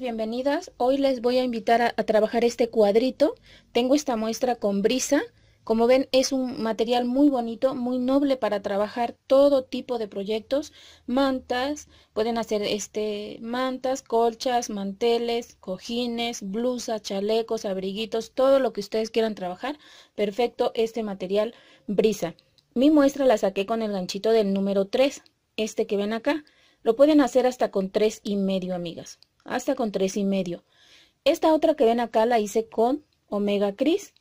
bienvenidas. Hoy les voy a invitar a, trabajar este cuadrito. Tengo esta muestra con brisa. Como ven es un material muy bonito, muy noble para trabajar todo tipo de proyectos. Mantas, pueden hacer este, mantas, colchas, manteles, cojines, blusas, chalecos, abriguitos, todo lo que ustedes quieran trabajar. Perfecto este material brisa. Mi muestra la saqué con el ganchito del número 3, este que ven acá. Lo pueden hacer hasta con 3 y medio, amigas hasta con tres y medio. Esta otra que ven acá la hice con omega cris.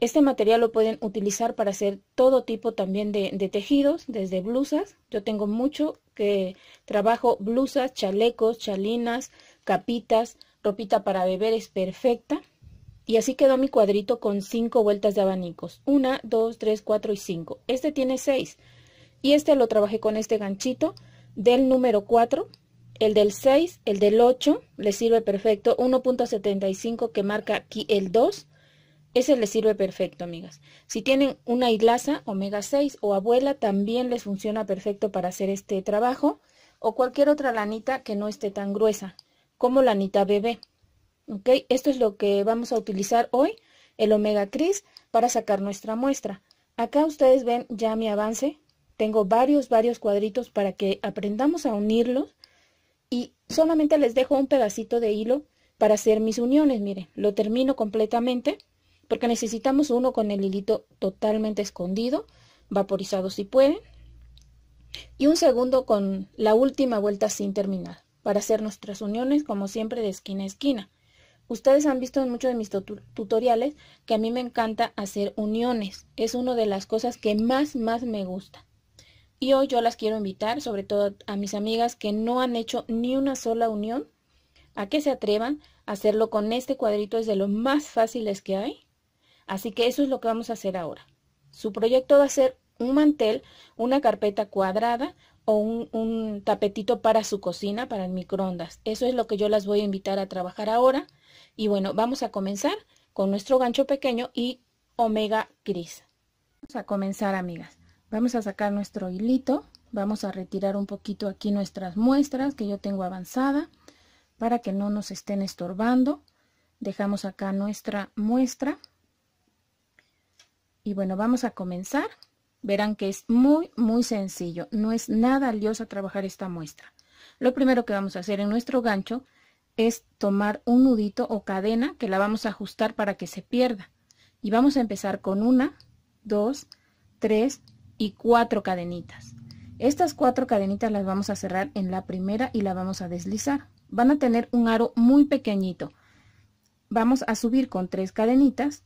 Este material lo pueden utilizar para hacer todo tipo también de, tejidos, desde blusas. Yo tengo mucho que trabajo blusas, chalecos, chalinas, capitas, ropita para beber es perfecta. Y así quedó mi cuadrito con cinco vueltas de abanicos. Una, dos, tres, cuatro y 5 Este tiene seis. Y este lo trabajé con este ganchito del número 4 el del 6, el del 8 le sirve perfecto. 1.75 que marca aquí el 2. Ese le sirve perfecto, amigas. Si tienen una hilaza omega 6 o abuela, también les funciona perfecto para hacer este trabajo. O cualquier otra lanita que no esté tan gruesa, como lanita bebé. ¿Ok? Esto es lo que vamos a utilizar hoy, el omega cris, para sacar nuestra muestra. Acá ustedes ven ya mi avance. Tengo varios, varios cuadritos para que aprendamos a unirlos Solamente les dejo un pedacito de hilo para hacer mis uniones, miren, lo termino completamente porque necesitamos uno con el hilito totalmente escondido, vaporizado si pueden, y un segundo con la última vuelta sin terminar, para hacer nuestras uniones como siempre de esquina a esquina. Ustedes han visto en muchos de mis tutoriales que a mí me encanta hacer uniones, es una de las cosas que más más me gusta. Y hoy yo las quiero invitar, sobre todo a mis amigas que no han hecho ni una sola unión, a que se atrevan a hacerlo con este cuadrito, es de los más fáciles que hay. Así que eso es lo que vamos a hacer ahora. Su proyecto va a ser un mantel, una carpeta cuadrada o un, un, tapetito para su cocina, para el microondas. Eso es lo que yo las voy a invitar a trabajar ahora. Y bueno, vamos a comenzar con nuestro gancho pequeño y omega gris. Vamos a comenzar, amigas. Vamos a sacar nuestro hilito, vamos a retirar un poquito aquí nuestras muestras que yo tengo avanzada para que no nos estén estorbando. Dejamos acá nuestra muestra. Y bueno, vamos a comenzar. Verán que es muy, muy sencillo. No es nada liosa trabajar esta muestra. Lo primero que vamos a hacer en nuestro gancho es tomar un nudito o cadena que la vamos a ajustar para que se pierda. Y vamos a empezar con una, dos, tres, y cuatro cadenitas. Estas cuatro cadenitas las vamos a cerrar en la primera y la vamos a deslizar. Van a tener un aro muy pequeñito. Vamos a subir con tres cadenitas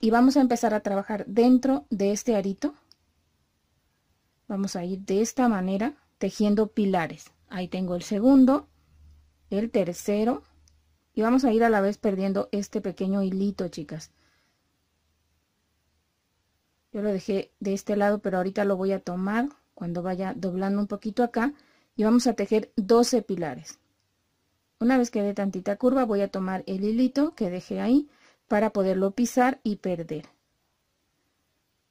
y vamos a empezar a trabajar dentro de este arito. Vamos a ir de esta manera tejiendo pilares. Ahí tengo el segundo, el tercero y vamos a ir a la vez perdiendo este pequeño hilito, chicas. Yo lo dejé de este lado, pero ahorita lo voy a tomar cuando vaya doblando un poquito acá. Y vamos a tejer 12 pilares. Una vez que dé tantita curva, voy a tomar el hilito que dejé ahí para poderlo pisar y perder.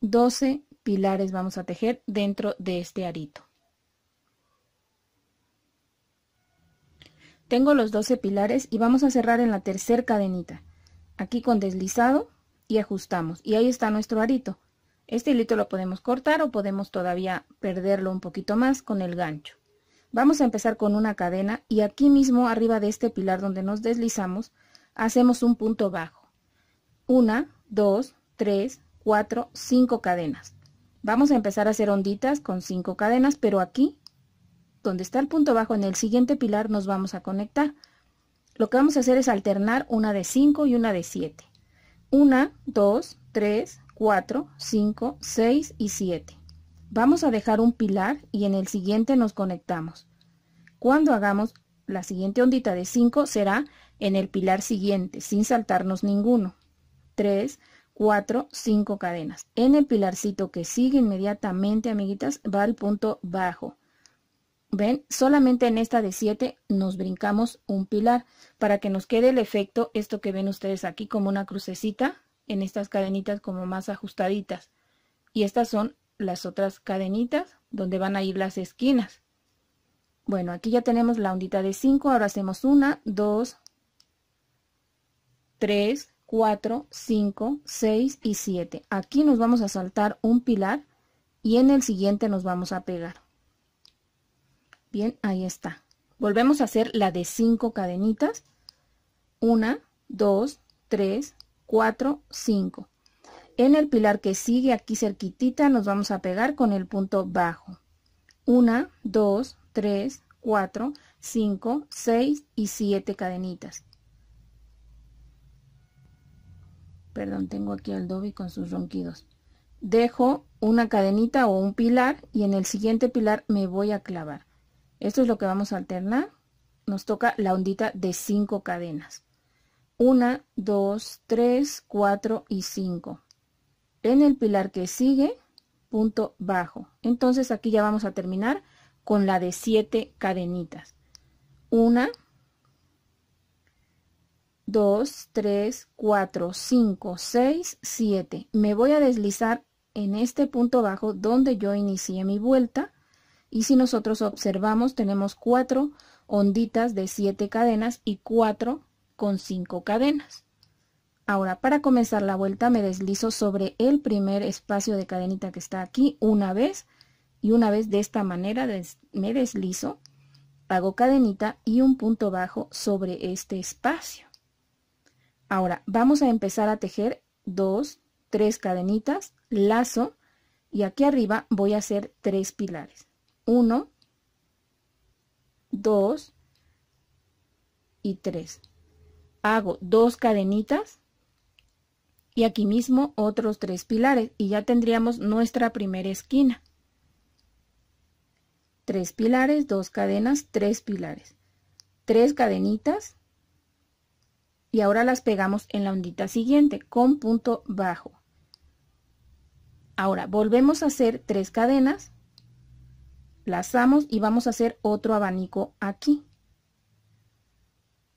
12 pilares vamos a tejer dentro de este arito. Tengo los 12 pilares y vamos a cerrar en la tercera cadenita. Aquí con deslizado y ajustamos. Y ahí está nuestro arito. Este hilito lo podemos cortar o podemos todavía perderlo un poquito más con el gancho. Vamos a empezar con una cadena y aquí mismo arriba de este pilar donde nos deslizamos hacemos un punto bajo. Una, dos, tres, cuatro, cinco cadenas. Vamos a empezar a hacer onditas con cinco cadenas, pero aquí, donde está el punto bajo, en el siguiente pilar nos vamos a conectar. Lo que vamos a hacer es alternar una de 5 y una de siete. Una, dos, tres. 4, 5, 6 y 7. Vamos a dejar un pilar y en el siguiente nos conectamos. Cuando hagamos la siguiente ondita de 5 será en el pilar siguiente, sin saltarnos ninguno. 3, 4, 5 cadenas. En el pilarcito que sigue inmediatamente, amiguitas, va al punto bajo. ¿Ven? Solamente en esta de 7 nos brincamos un pilar para que nos quede el efecto, esto que ven ustedes aquí como una crucecita en estas cadenitas como más ajustaditas. Y estas son las otras cadenitas donde van a ir las esquinas. Bueno, aquí ya tenemos la ondita de 5, ahora hacemos 1, 2, 3, 4, 5, 6 y 7. Aquí nos vamos a saltar un pilar y en el siguiente nos vamos a pegar. Bien, ahí está. Volvemos a hacer la de 5 cadenitas. 1, 2, 3, 4, 5. En el pilar que sigue aquí cerquitita nos vamos a pegar con el punto bajo. 1, 2, 3, 4, 5, 6 y 7 cadenitas. Perdón, tengo aquí al Dobby con sus ronquidos. Dejo una cadenita o un pilar y en el siguiente pilar me voy a clavar. Esto es lo que vamos a alternar. Nos toca la ondita de 5 cadenas. 1, 2, 3, 4 y 5. En el pilar que sigue, punto bajo. Entonces aquí ya vamos a terminar con la de 7 cadenitas. 1, 2, 3, 4, 5, 6, 7. Me voy a deslizar en este punto bajo donde yo inicié mi vuelta. Y si nosotros observamos, tenemos 4 onditas de 7 cadenas y 4 con 5 cadenas. Ahora, para comenzar la vuelta me deslizo sobre el primer espacio de cadenita que está aquí una vez y una vez de esta manera me deslizo, hago cadenita y un punto bajo sobre este espacio. Ahora, vamos a empezar a tejer 2, tres cadenitas, lazo y aquí arriba voy a hacer tres pilares. 1, 2 y 3 hago dos cadenitas y aquí mismo otros tres pilares y ya tendríamos nuestra primera esquina. Tres pilares, dos cadenas, tres pilares. Tres cadenitas y ahora las pegamos en la ondita siguiente con punto bajo. Ahora volvemos a hacer tres cadenas, lazamos y vamos a hacer otro abanico aquí.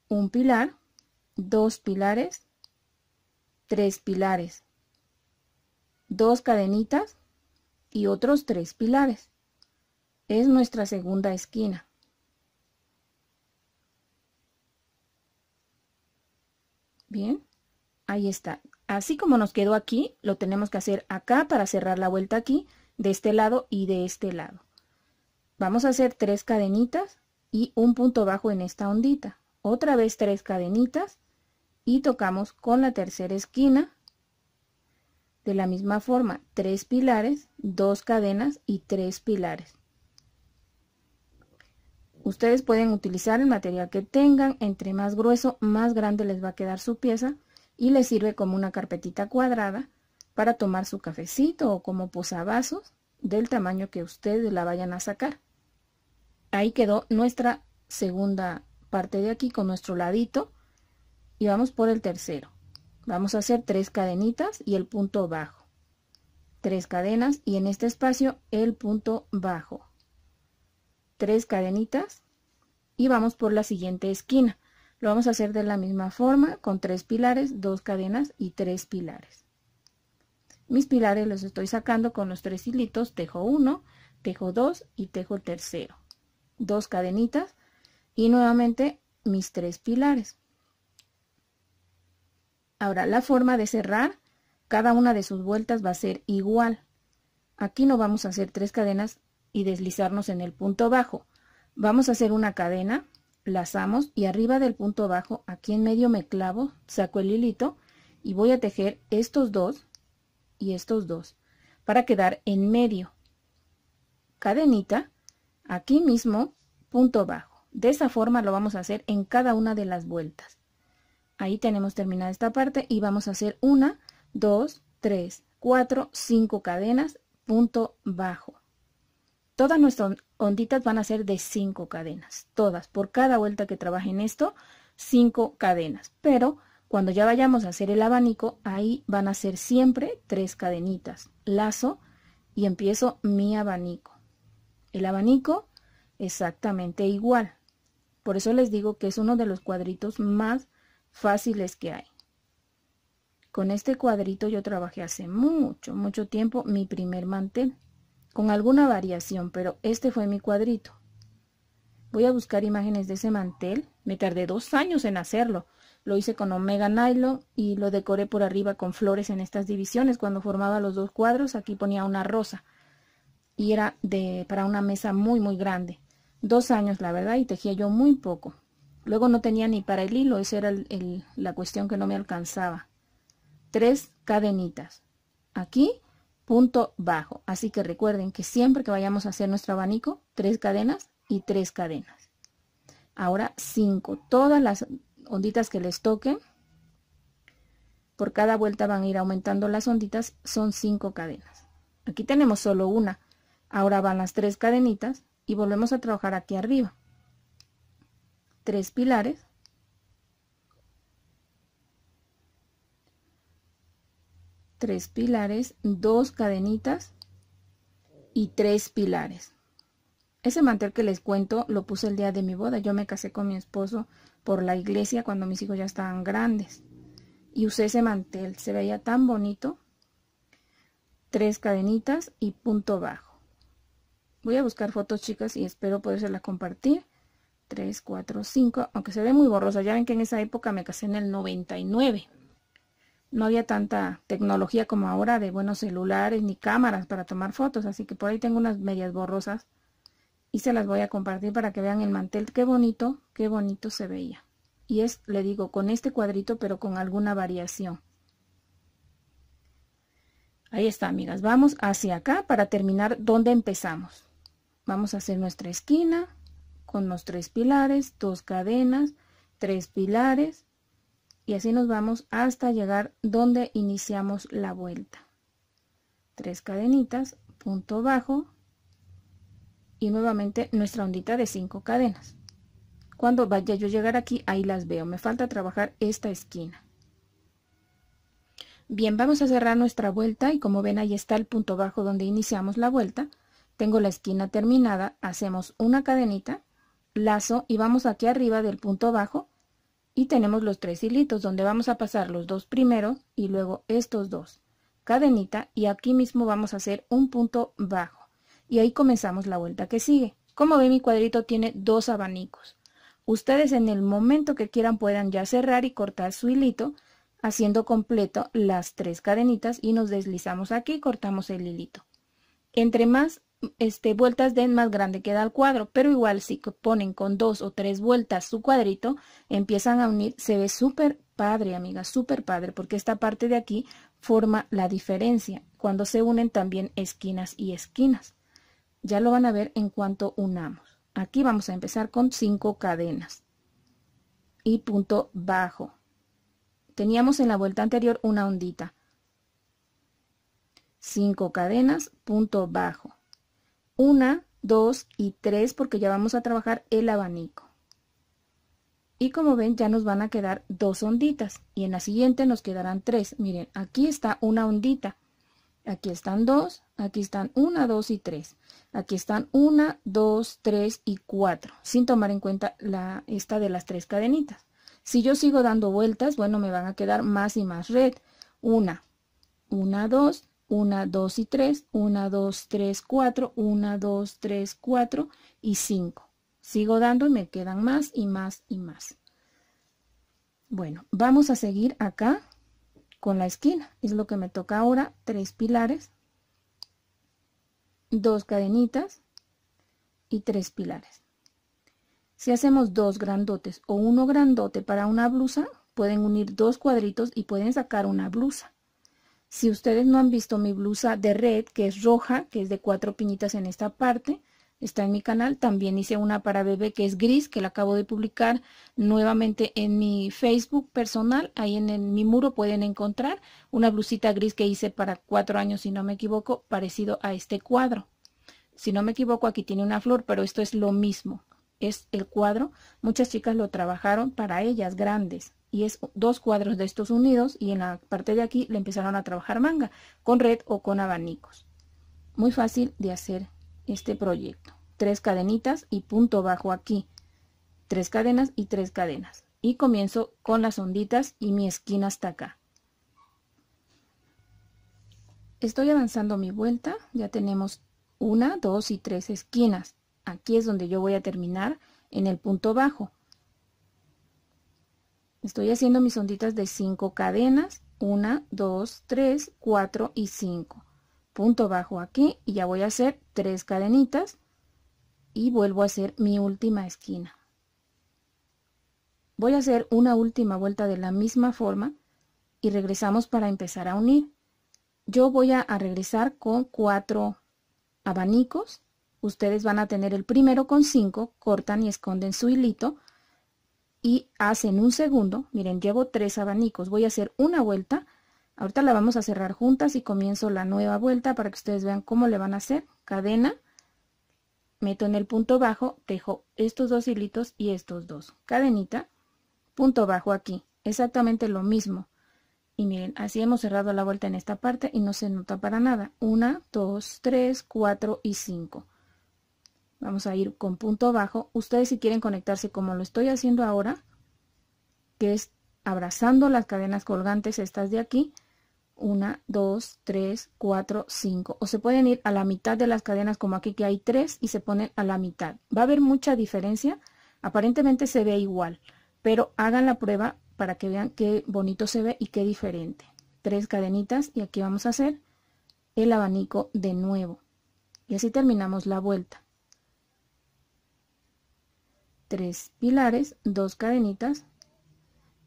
Un pilar, dos pilares, tres pilares, dos cadenitas y otros tres pilares. Es nuestra segunda esquina. Bien, ahí está. Así como nos quedó aquí, lo tenemos que hacer acá para cerrar la vuelta aquí, de este lado y de este lado. Vamos a hacer tres cadenitas y un punto bajo en esta ondita. Otra vez tres cadenitas y tocamos con la tercera esquina de la misma forma tres pilares dos cadenas y tres pilares ustedes pueden utilizar el material que tengan entre más grueso más grande les va a quedar su pieza y les sirve como una carpetita cuadrada para tomar su cafecito o como posavasos del tamaño que ustedes la vayan a sacar ahí quedó nuestra segunda parte de aquí con nuestro ladito y vamos por el tercero. Vamos a hacer tres cadenitas y el punto bajo. Tres cadenas y en este espacio el punto bajo. Tres cadenitas y vamos por la siguiente esquina. Lo vamos a hacer de la misma forma con tres pilares, dos cadenas y tres pilares. Mis pilares los estoy sacando con los tres hilitos, tejo uno tejo dos y tejo tercero. Dos cadenitas y nuevamente mis tres pilares. Ahora, la forma de cerrar, cada una de sus vueltas va a ser igual. Aquí no vamos a hacer tres cadenas y deslizarnos en el punto bajo. Vamos a hacer una cadena, lazamos y arriba del punto bajo, aquí en medio me clavo, saco el hilito y voy a tejer estos dos y estos dos para quedar en medio. Cadenita, aquí mismo, punto bajo. De esa forma lo vamos a hacer en cada una de las vueltas. Ahí tenemos terminada esta parte y vamos a hacer una, dos, tres, cuatro, cinco cadenas, punto bajo. Todas nuestras onditas van a ser de cinco cadenas, todas. Por cada vuelta que trabajen esto, cinco cadenas. Pero cuando ya vayamos a hacer el abanico, ahí van a ser siempre tres cadenitas. Lazo y empiezo mi abanico. El abanico exactamente igual. Por eso les digo que es uno de los cuadritos más fáciles que hay. Con este cuadrito yo trabajé hace mucho, mucho tiempo mi primer mantel, con alguna variación, pero este fue mi cuadrito. Voy a buscar imágenes de ese mantel, me tardé dos años en hacerlo. Lo hice con omega nylon y lo decoré por arriba con flores en estas divisiones. Cuando formaba los dos cuadros, aquí ponía una rosa. Y era de, para una mesa muy, muy grande. Dos años, la verdad, y tejía yo muy poco. Luego no tenía ni para el hilo, esa era la cuestión que no me alcanzaba. Tres cadenitas. Aquí, punto bajo. Así que recuerden que siempre que vayamos a hacer nuestro abanico, tres cadenas y tres cadenas. Ahora cinco. Todas las onditas que les toquen, por cada vuelta van a ir aumentando las onditas, son cinco cadenas. Aquí tenemos solo una. Ahora van las tres cadenitas y volvemos a trabajar aquí arriba tres pilares tres pilares, dos cadenitas y tres pilares. Ese mantel que les cuento lo puse el día de mi boda. Yo me casé con mi esposo por la iglesia cuando mis hijos ya estaban grandes. Y usé ese mantel. Se veía tan bonito. Tres cadenitas y punto bajo. Voy a buscar fotos chicas y espero podérselas compartir. 3, 4, 5, aunque se ve muy borrosa, Ya ven que en esa época me casé en el 99. No había tanta tecnología como ahora de buenos celulares ni cámaras para tomar fotos, así que por ahí tengo unas medias borrosas y se las voy a compartir para que vean el mantel. Qué bonito, qué bonito se veía. Y es, le digo, con este cuadrito pero con alguna variación. Ahí está, amigas. Vamos hacia acá para terminar donde empezamos. Vamos a hacer nuestra esquina con los tres pilares, dos cadenas, tres pilares y así nos vamos hasta llegar donde iniciamos la vuelta. Tres cadenitas, punto bajo y nuevamente nuestra ondita de cinco cadenas. Cuando vaya yo a llegar aquí, ahí las veo. Me falta trabajar esta esquina. Bien, vamos a cerrar nuestra vuelta y como ven ahí está el punto bajo donde iniciamos la vuelta. Tengo la esquina terminada, hacemos una cadenita lazo y vamos aquí arriba del punto bajo y tenemos los tres hilitos donde vamos a pasar los dos primero y luego estos dos cadenita y aquí mismo vamos a hacer un punto bajo y ahí comenzamos la vuelta que sigue como ve mi cuadrito tiene dos abanicos ustedes en el momento que quieran puedan ya cerrar y cortar su hilito haciendo completo las tres cadenitas y nos deslizamos aquí cortamos el hilito entre más este, vueltas den, más grande que da el cuadro, pero igual si ponen con dos o tres vueltas su cuadrito, empiezan a unir, se ve súper padre, amiga, súper padre, porque esta parte de aquí forma la diferencia, cuando se unen también esquinas y esquinas. Ya lo van a ver en cuanto unamos. Aquí vamos a empezar con cinco cadenas y punto bajo. Teníamos en la vuelta anterior una ondita. cinco cadenas, punto bajo una, dos y tres porque ya vamos a trabajar el abanico. Y como ven ya nos van a quedar dos onditas y en la siguiente nos quedarán tres. Miren, aquí está una ondita, aquí están dos, aquí están una, dos y tres. Aquí están una, dos, tres y cuatro, sin tomar en cuenta la, esta de las tres cadenitas. Si yo sigo dando vueltas, bueno, me van a quedar más y más red. Una, una, dos, 1, 2 y 3, 1, 2, 3, 4, 1, 2, 3, 4 y 5. Sigo dando y me quedan más y más y más. Bueno, vamos a seguir acá con la esquina. Es lo que me toca ahora, tres pilares, dos cadenitas y tres pilares. Si hacemos dos grandotes o uno grandote para una blusa, pueden unir dos cuadritos y pueden sacar una blusa. Si ustedes no han visto mi blusa de red, que es roja, que es de cuatro piñitas en esta parte, está en mi canal. También hice una para bebé que es gris, que la acabo de publicar nuevamente en mi Facebook personal. Ahí en, mi muro pueden encontrar una blusita gris que hice para cuatro años, si no me equivoco, parecido a este cuadro. Si no me equivoco, aquí tiene una flor, pero esto es lo mismo. Es el cuadro. Muchas chicas lo trabajaron para ellas, grandes y es dos cuadros de estos unidos y en la parte de aquí le empezaron a trabajar manga con red o con abanicos. Muy fácil de hacer este proyecto. Tres cadenitas y punto bajo aquí. Tres cadenas y tres cadenas. Y comienzo con las onditas y mi esquina hasta acá. Estoy avanzando mi vuelta. Ya tenemos una, dos y tres esquinas. Aquí es donde yo voy a terminar en el punto bajo Estoy haciendo mis onditas de 5 cadenas, 1, 2, 3, 4 y 5. Punto bajo aquí y ya voy a hacer tres cadenitas y vuelvo a hacer mi última esquina. Voy a hacer una última vuelta de la misma forma y regresamos para empezar a unir. Yo voy a, regresar con cuatro abanicos. Ustedes van a tener el primero con 5, cortan y esconden su hilito y hacen un segundo, miren, llevo tres abanicos, voy a hacer una vuelta, ahorita la vamos a cerrar juntas y comienzo la nueva vuelta para que ustedes vean cómo le van a hacer, cadena, meto en el punto bajo, tejo estos dos hilitos y estos dos, cadenita, punto bajo aquí, exactamente lo mismo, y miren, así hemos cerrado la vuelta en esta parte y no se nota para nada, una, dos, tres, cuatro y cinco, vamos a ir con punto bajo. Ustedes si quieren conectarse como lo estoy haciendo ahora, que es abrazando las cadenas colgantes, estas de aquí, 1, 2, 3, 4, 5. O se pueden ir a la mitad de las cadenas como aquí que hay 3 y se ponen a la mitad. Va a haber mucha diferencia. Aparentemente se ve igual, pero hagan la prueba para que vean qué bonito se ve y qué diferente. Tres cadenitas y aquí vamos a hacer el abanico de nuevo. Y así terminamos la vuelta tres pilares, dos cadenitas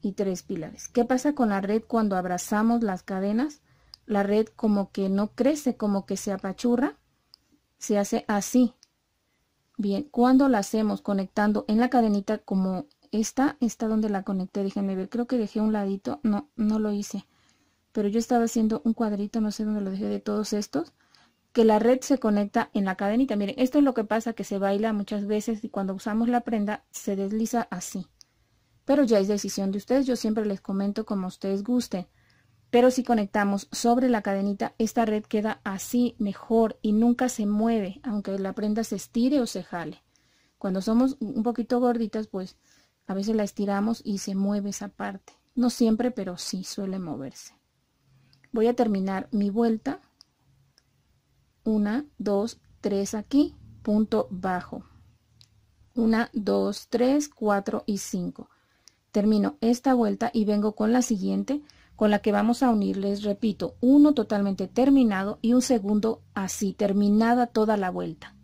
y tres pilares. ¿Qué pasa con la red cuando abrazamos las cadenas? La red como que no crece, como que se apachurra, se hace así. Bien, cuando la hacemos conectando en la cadenita como esta, esta donde la conecté, déjenme ver, creo que dejé un ladito, no, no lo hice. Pero yo estaba haciendo un cuadrito, no sé dónde lo dejé de todos estos que la red se conecta en la cadenita. Miren, esto es lo que pasa que se baila muchas veces y cuando usamos la prenda se desliza así. Pero ya es decisión de ustedes, yo siempre les comento como ustedes gusten. Pero si conectamos sobre la cadenita, esta red queda así mejor y nunca se mueve, aunque la prenda se estire o se jale. Cuando somos un poquito gorditas, pues a veces la estiramos y se mueve esa parte. No siempre, pero sí suele moverse. Voy a terminar mi vuelta 1, 2, 3 aquí, punto bajo. 1, 2, 3, 4 y 5. Termino esta vuelta y vengo con la siguiente, con la que vamos a unirles. repito, uno totalmente terminado y un segundo así, terminada toda la vuelta.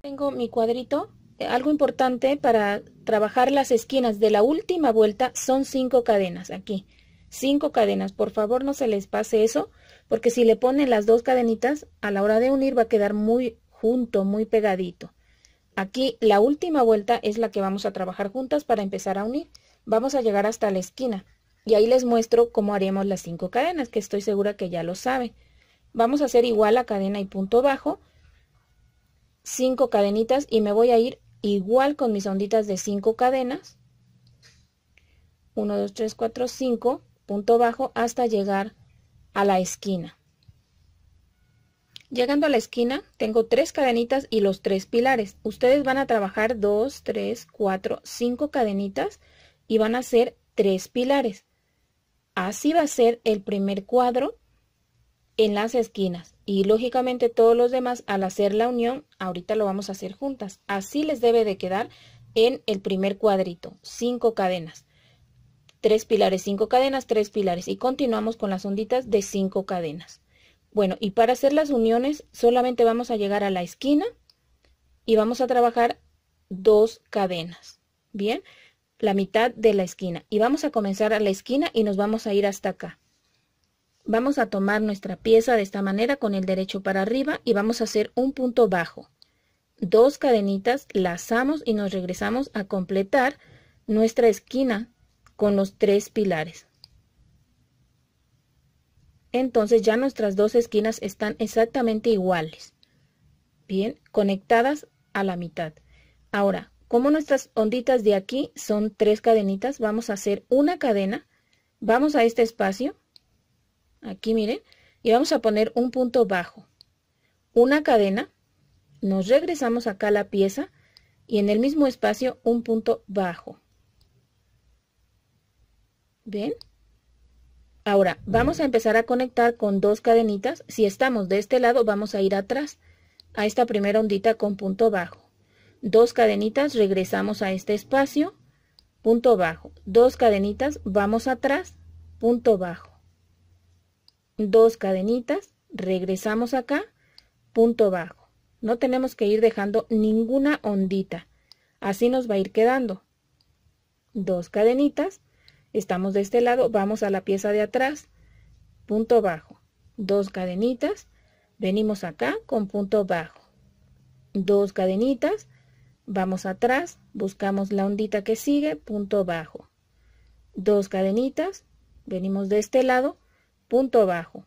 Tengo mi cuadrito. Eh, algo importante para trabajar las esquinas de la última vuelta son cinco cadenas aquí cinco cadenas. Por favor, no se les pase eso, porque si le ponen las dos cadenitas, a la hora de unir va a quedar muy junto, muy pegadito. Aquí la última vuelta es la que vamos a trabajar juntas para empezar a unir. Vamos a llegar hasta la esquina y ahí les muestro cómo haremos las cinco cadenas, que estoy segura que ya lo saben. Vamos a hacer igual a cadena y punto bajo, cinco cadenitas y me voy a ir igual con mis onditas de cinco cadenas. 1, 2, 3, 4, 5 punto bajo hasta llegar a la esquina. Llegando a la esquina tengo tres cadenitas y los tres pilares. Ustedes van a trabajar dos tres cuatro cinco cadenitas y van a hacer tres pilares. Así va a ser el primer cuadro en las esquinas y lógicamente todos los demás al hacer la unión ahorita lo vamos a hacer juntas así les debe de quedar en el primer cuadrito cinco cadenas tres pilares, cinco cadenas, tres pilares y continuamos con las onditas de cinco cadenas. Bueno, y para hacer las uniones solamente vamos a llegar a la esquina y vamos a trabajar dos cadenas, ¿bien? La mitad de la esquina y vamos a comenzar a la esquina y nos vamos a ir hasta acá. Vamos a tomar nuestra pieza de esta manera con el derecho para arriba y vamos a hacer un punto bajo. Dos cadenitas, lazamos y nos regresamos a completar nuestra esquina con los tres pilares. Entonces ya nuestras dos esquinas están exactamente iguales, bien, conectadas a la mitad. Ahora, como nuestras onditas de aquí son tres cadenitas, vamos a hacer una cadena, vamos a este espacio, aquí miren, y vamos a poner un punto bajo, una cadena, nos regresamos acá a la pieza y en el mismo espacio un punto bajo. Ven. Ahora, vamos a empezar a conectar con dos cadenitas. Si estamos de este lado, vamos a ir atrás a esta primera ondita con punto bajo. Dos cadenitas, regresamos a este espacio, punto bajo. Dos cadenitas, vamos atrás, punto bajo. Dos cadenitas, regresamos acá, punto bajo. No tenemos que ir dejando ninguna ondita. Así nos va a ir quedando. Dos cadenitas, estamos de este lado, vamos a la pieza de atrás, punto bajo, dos cadenitas, venimos acá con punto bajo, dos cadenitas, vamos atrás, buscamos la ondita que sigue, punto bajo, dos cadenitas, venimos de este lado, punto bajo,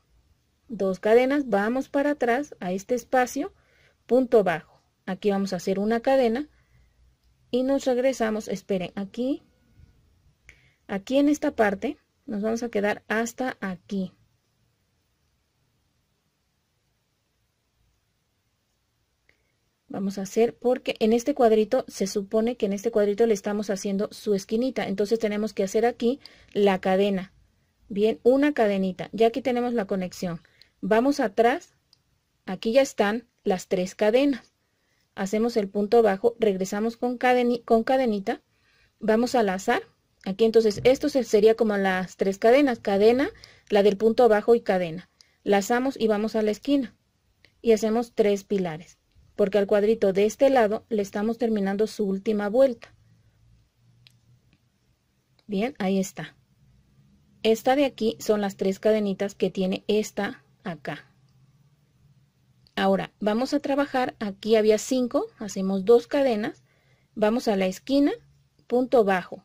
dos cadenas, vamos para atrás a este espacio, punto bajo, aquí vamos a hacer una cadena y nos regresamos, esperen, aquí Aquí en esta parte nos vamos a quedar hasta aquí. Vamos a hacer porque en este cuadrito se supone que en este cuadrito le estamos haciendo su esquinita. Entonces tenemos que hacer aquí la cadena. Bien, una cadenita. Ya aquí tenemos la conexión. Vamos atrás. Aquí ya están las tres cadenas. Hacemos el punto bajo, regresamos con, cadenita, con cadenita, vamos a lazar Aquí entonces, esto sería como las tres cadenas, cadena, la del punto abajo y cadena. Lazamos y vamos a la esquina y hacemos tres pilares, porque al cuadrito de este lado le estamos terminando su última vuelta. Bien, ahí está. Esta de aquí son las tres cadenitas que tiene esta acá. Ahora, vamos a trabajar, aquí había cinco, hacemos dos cadenas, vamos a la esquina, punto bajo,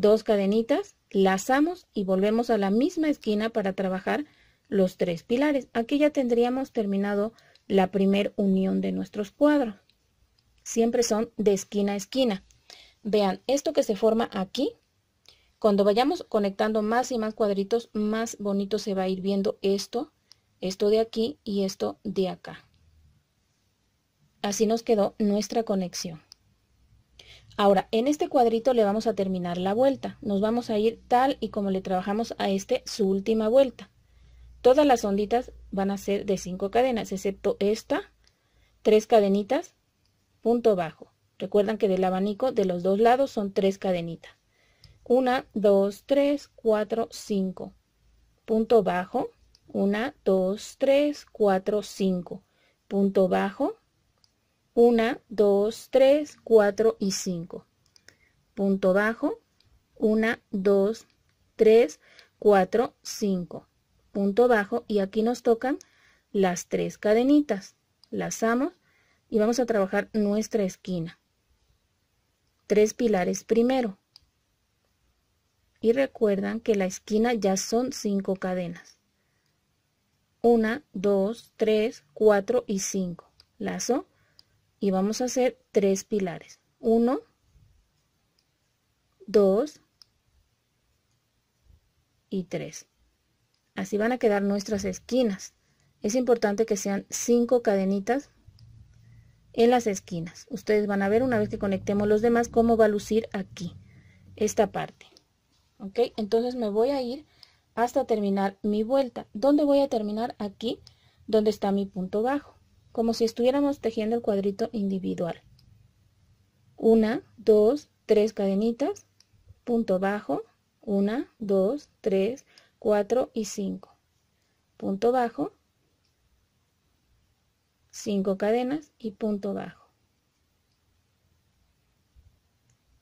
dos cadenitas, lazamos y volvemos a la misma esquina para trabajar los tres pilares. Aquí ya tendríamos terminado la primer unión de nuestros cuadros. Siempre son de esquina a esquina. Vean, esto que se forma aquí, cuando vayamos conectando más y más cuadritos, más bonito se va a ir viendo esto, esto de aquí y esto de acá. Así nos quedó nuestra conexión. Ahora, en este cuadrito le vamos a terminar la vuelta. Nos vamos a ir tal y como le trabajamos a este su última vuelta. Todas las onditas van a ser de cinco cadenas, excepto esta, Tres cadenitas, punto bajo. Recuerdan que del abanico de los dos lados son tres cadenitas. 1, 2, 3, 4, 5. Punto bajo. 1, 2, 3, 4, 5. Punto bajo. 1, 2, 3, 4 y 5. Punto bajo, 1, 2, 3, 4, 5. Punto bajo y aquí nos tocan las tres cadenitas. Lazamos y vamos a trabajar nuestra esquina. Tres pilares primero. Y recuerdan que la esquina ya son cinco cadenas. 1, 2, 3, 4 y 5. Lazo y vamos a hacer tres pilares. Uno, dos y tres. Así van a quedar nuestras esquinas. Es importante que sean cinco cadenitas en las esquinas. Ustedes van a ver una vez que conectemos los demás cómo va a lucir aquí esta parte. ¿Ok? Entonces me voy a ir hasta terminar mi vuelta. ¿Dónde voy a terminar? Aquí, donde está mi punto bajo como si estuviéramos tejiendo el cuadrito individual. 1, 2, 3 cadenitas, punto bajo, 1, 2, 3, 4 y 5, punto bajo, 5 cadenas y punto bajo,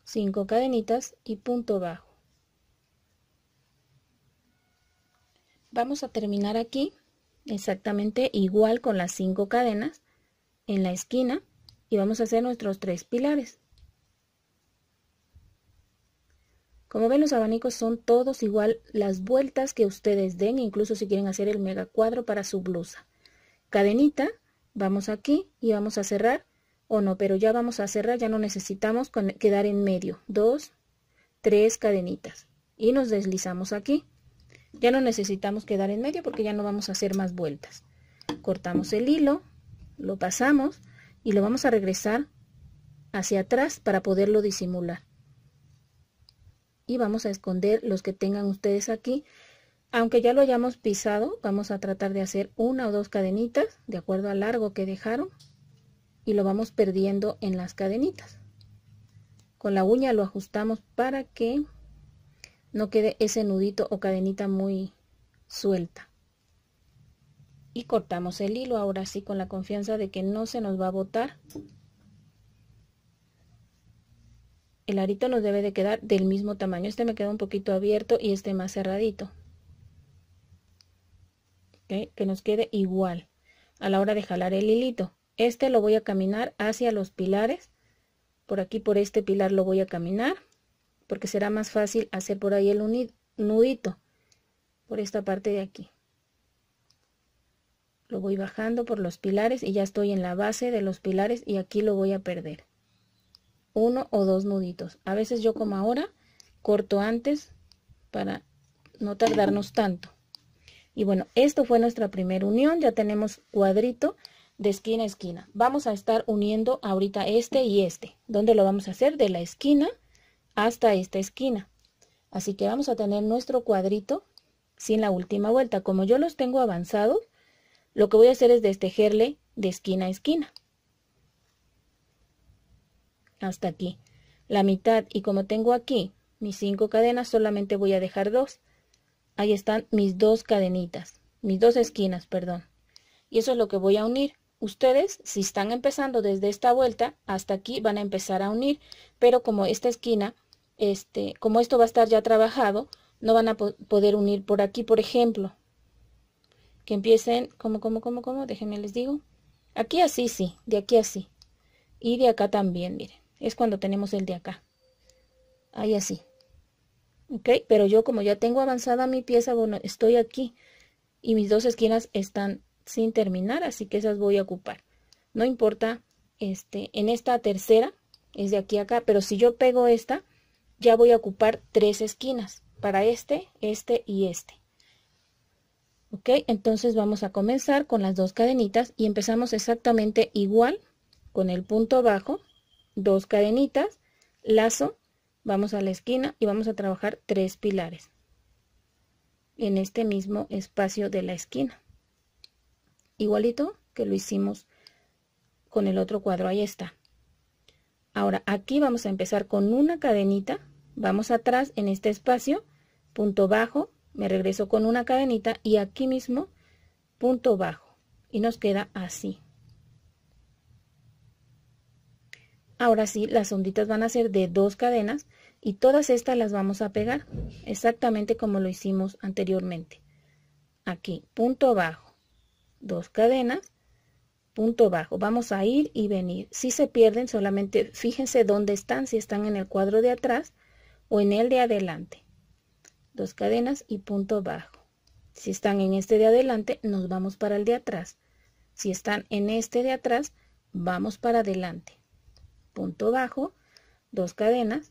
5 cadenitas y punto bajo. Vamos a terminar aquí exactamente igual con las cinco cadenas en la esquina y vamos a hacer nuestros tres pilares como ven los abanicos son todos igual las vueltas que ustedes den incluso si quieren hacer el mega cuadro para su blusa cadenita vamos aquí y vamos a cerrar o no pero ya vamos a cerrar ya no necesitamos quedar en medio dos tres cadenitas y nos deslizamos aquí ya no necesitamos quedar en medio porque ya no vamos a hacer más vueltas. Cortamos el hilo, lo pasamos y lo vamos a regresar hacia atrás para poderlo disimular. Y vamos a esconder los que tengan ustedes aquí. Aunque ya lo hayamos pisado, vamos a tratar de hacer una o dos cadenitas de acuerdo al largo que dejaron y lo vamos perdiendo en las cadenitas. Con la uña lo ajustamos para que no quede ese nudito o cadenita muy suelta. Y cortamos el hilo ahora sí con la confianza de que no se nos va a botar. El arito nos debe de quedar del mismo tamaño. Este me queda un poquito abierto y este más cerradito. Que nos quede igual a la hora de jalar el hilito. Este lo voy a caminar hacia los pilares. Por aquí, por este pilar lo voy a caminar porque será más fácil hacer por ahí el nudito por esta parte de aquí lo voy bajando por los pilares y ya estoy en la base de los pilares y aquí lo voy a perder uno o dos nuditos a veces yo como ahora corto antes para no tardarnos tanto y bueno esto fue nuestra primera unión ya tenemos cuadrito de esquina a esquina vamos a estar uniendo ahorita este y este donde lo vamos a hacer de la esquina hasta esta esquina. Así que vamos a tener nuestro cuadrito sin la última vuelta. Como yo los tengo avanzado lo que voy a hacer es destejerle de esquina a esquina. Hasta aquí. La mitad y como tengo aquí mis cinco cadenas, solamente voy a dejar dos. Ahí están mis dos cadenitas, mis dos esquinas, perdón. Y eso es lo que voy a unir. Ustedes, si están empezando desde esta vuelta hasta aquí, van a empezar a unir, pero como esta esquina este, como esto va a estar ya trabajado, no van a poder unir por aquí, por ejemplo. Que empiecen, como, como, como, como, déjenme les digo. Aquí así, sí, de aquí así. Y de acá también, miren. Es cuando tenemos el de acá. Ahí así. Ok, pero yo como ya tengo avanzada mi pieza, bueno, estoy aquí. Y mis dos esquinas están sin terminar, así que esas voy a ocupar. No importa, este, en esta tercera, es de aquí a acá, pero si yo pego esta, ya voy a ocupar tres esquinas para este, este y este. ¿Ok? Entonces vamos a comenzar con las dos cadenitas y empezamos exactamente igual con el punto bajo, dos cadenitas, lazo, vamos a la esquina y vamos a trabajar tres pilares en este mismo espacio de la esquina. Igualito que lo hicimos con el otro cuadro, ahí está. Ahora aquí vamos a empezar con una cadenita, vamos atrás en este espacio, punto bajo, me regreso con una cadenita y aquí mismo punto bajo y nos queda así. Ahora sí, las onditas van a ser de dos cadenas y todas estas las vamos a pegar exactamente como lo hicimos anteriormente. Aquí, punto bajo, dos cadenas punto bajo. Vamos a ir y venir. Si se pierden, solamente fíjense dónde están, si están en el cuadro de atrás o en el de adelante. Dos cadenas y punto bajo. Si están en este de adelante, nos vamos para el de atrás. Si están en este de atrás, vamos para adelante. Punto bajo, dos cadenas,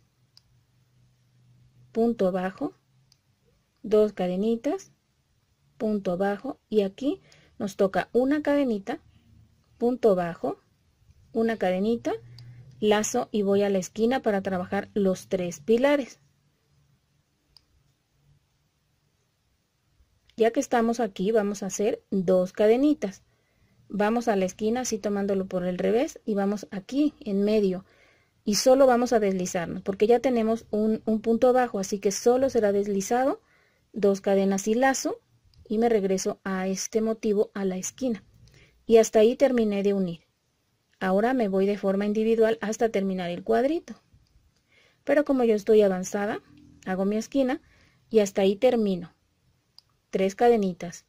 punto bajo, dos cadenitas, punto bajo y aquí nos toca una cadenita punto bajo, una cadenita, lazo y voy a la esquina para trabajar los tres pilares. Ya que estamos aquí vamos a hacer dos cadenitas. Vamos a la esquina así tomándolo por el revés y vamos aquí en medio y solo vamos a deslizarnos porque ya tenemos un, punto bajo así que solo será deslizado dos cadenas y lazo y me regreso a este motivo a la esquina. Y hasta ahí terminé de unir. Ahora me voy de forma individual hasta terminar el cuadrito. Pero como yo estoy avanzada, hago mi esquina y hasta ahí termino. Tres cadenitas.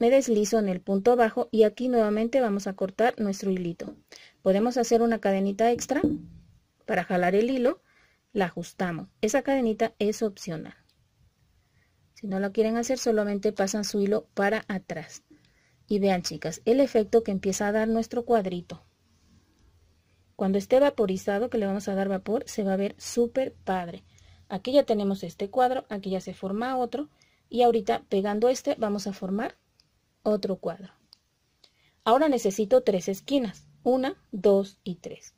Me deslizo en el punto bajo y aquí nuevamente vamos a cortar nuestro hilito. Podemos hacer una cadenita extra para jalar el hilo, la ajustamos. Esa cadenita es opcional. Si no la quieren hacer, solamente pasan su hilo para atrás. Y vean chicas, el efecto que empieza a dar nuestro cuadrito. Cuando esté vaporizado, que le vamos a dar vapor, se va a ver súper padre. Aquí ya tenemos este cuadro, aquí ya se forma otro. Y ahorita pegando este vamos a formar otro cuadro. Ahora necesito tres esquinas, una, dos y tres.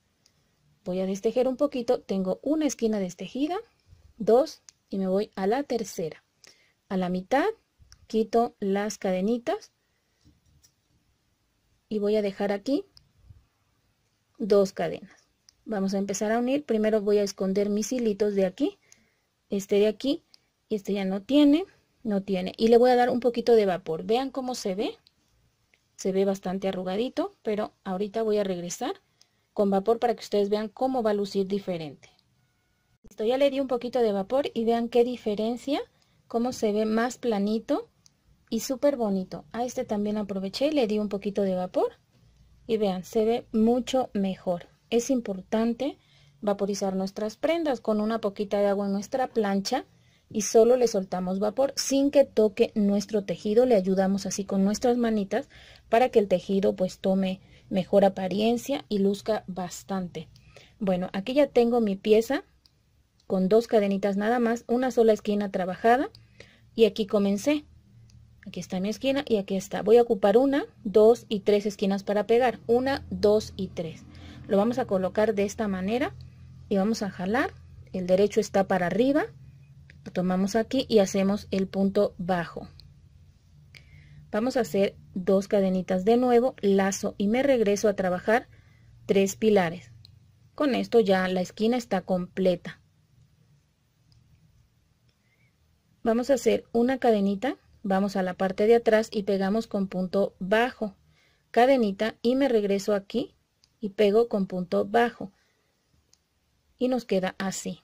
Voy a destejer un poquito, tengo una esquina destejida, dos y me voy a la tercera. A la mitad quito las cadenitas y voy a dejar aquí dos cadenas vamos a empezar a unir primero voy a esconder mis hilitos de aquí este de aquí y este ya no tiene no tiene y le voy a dar un poquito de vapor vean cómo se ve se ve bastante arrugadito pero ahorita voy a regresar con vapor para que ustedes vean cómo va a lucir diferente esto ya le di un poquito de vapor y vean qué diferencia cómo se ve más planito y súper bonito. A este también aproveché y le di un poquito de vapor. Y vean, se ve mucho mejor. Es importante vaporizar nuestras prendas con una poquita de agua en nuestra plancha y solo le soltamos vapor sin que toque nuestro tejido. Le ayudamos así con nuestras manitas para que el tejido pues tome mejor apariencia y luzca bastante. Bueno, aquí ya tengo mi pieza con dos cadenitas nada más, una sola esquina trabajada y aquí comencé. Aquí está mi esquina y aquí está. Voy a ocupar una, dos y tres esquinas para pegar. Una, dos y tres. Lo vamos a colocar de esta manera y vamos a jalar. El derecho está para arriba. Lo tomamos aquí y hacemos el punto bajo. Vamos a hacer dos cadenitas de nuevo, lazo y me regreso a trabajar tres pilares. Con esto ya la esquina está completa. Vamos a hacer una cadenita vamos a la parte de atrás y pegamos con punto bajo, cadenita y me regreso aquí y pego con punto bajo y nos queda así.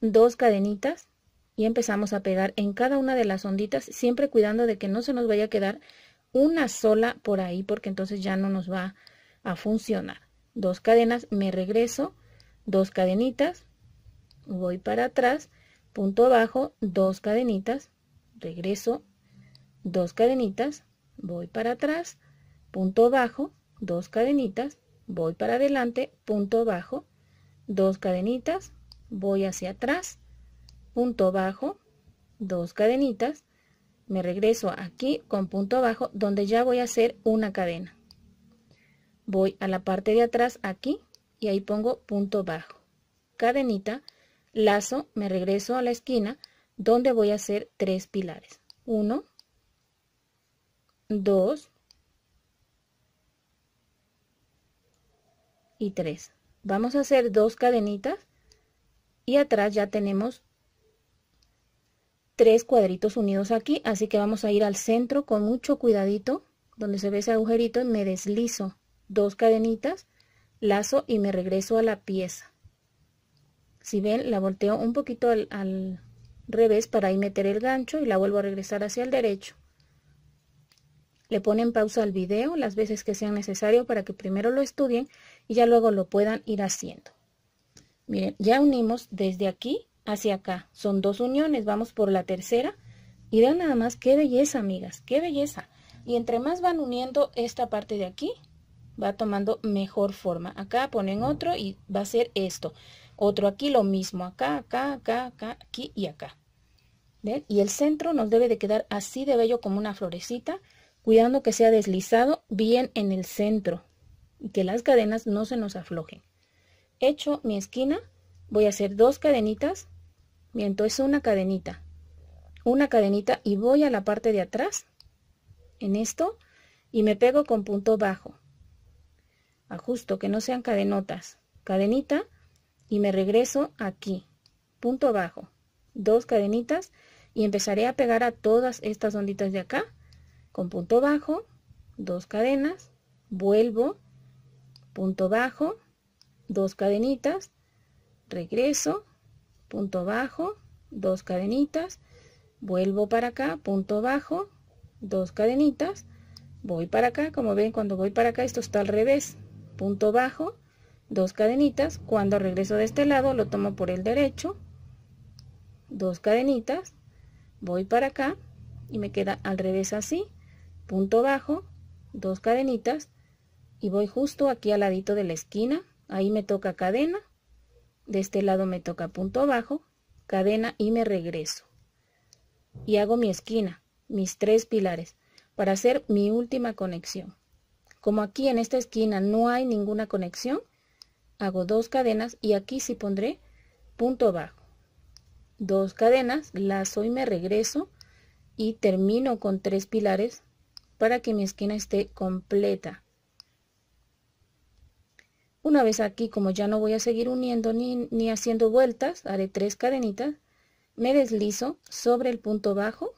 Dos cadenitas y empezamos a pegar en cada una de las onditas, siempre cuidando de que no se nos vaya a quedar una sola por ahí porque entonces ya no nos va a funcionar. Dos cadenas, me regreso, dos cadenitas, voy para atrás, punto bajo, dos cadenitas, regreso dos cadenitas, voy para atrás, punto bajo, dos cadenitas, voy para adelante, punto bajo, dos cadenitas, voy hacia atrás, punto bajo, dos cadenitas, me regreso aquí con punto bajo donde ya voy a hacer una cadena. Voy a la parte de atrás aquí y ahí pongo punto bajo, cadenita, lazo, me regreso a la esquina, donde voy a hacer tres pilares. 1, 2 y 3. Vamos a hacer dos cadenitas y atrás ya tenemos tres cuadritos unidos aquí, así que vamos a ir al centro con mucho cuidadito, donde se ve ese agujerito, me deslizo dos cadenitas, lazo y me regreso a la pieza. Si ven, la volteo un poquito al, al revés para ahí meter el gancho y la vuelvo a regresar hacia el derecho. Le ponen pausa al video las veces que sea necesario para que primero lo estudien y ya luego lo puedan ir haciendo. Miren, ya unimos desde aquí hacia acá. Son dos uniones, vamos por la tercera. Y vean nada más qué belleza, amigas, qué belleza. Y entre más van uniendo esta parte de aquí, va tomando mejor forma. Acá ponen otro y va a ser esto otro aquí, lo mismo acá, acá, acá, acá, aquí y acá. Y el centro nos debe de quedar así de bello como una florecita, cuidando que sea deslizado bien en el centro y que las cadenas no se nos aflojen. Hecho mi esquina, voy a hacer dos cadenitas, miento, es una cadenita, una cadenita y voy a la parte de atrás, en esto, y me pego con punto bajo. Ajusto que no sean cadenotas. Cadenita, y me regreso aquí, punto bajo, dos cadenitas y empezaré a pegar a todas estas onditas de acá con punto bajo, dos cadenas, vuelvo, punto bajo, dos cadenitas, regreso, punto bajo, dos cadenitas, vuelvo para acá, punto bajo, dos cadenitas, voy para acá, como ven cuando voy para acá esto está al revés, punto bajo, dos cadenitas, cuando regreso de este lado lo tomo por el derecho, dos cadenitas, voy para acá y me queda al revés así, punto bajo, dos cadenitas y voy justo aquí al ladito de la esquina, ahí me toca cadena, de este lado me toca punto bajo, cadena y me regreso. Y hago mi esquina, mis tres pilares, para hacer mi última conexión. Como aquí en esta esquina no hay ninguna conexión, hago dos cadenas y aquí sí pondré punto bajo dos cadenas lazo y me regreso y termino con tres pilares para que mi esquina esté completa una vez aquí como ya no voy a seguir uniendo ni, ni haciendo vueltas haré tres cadenitas me deslizo sobre el punto bajo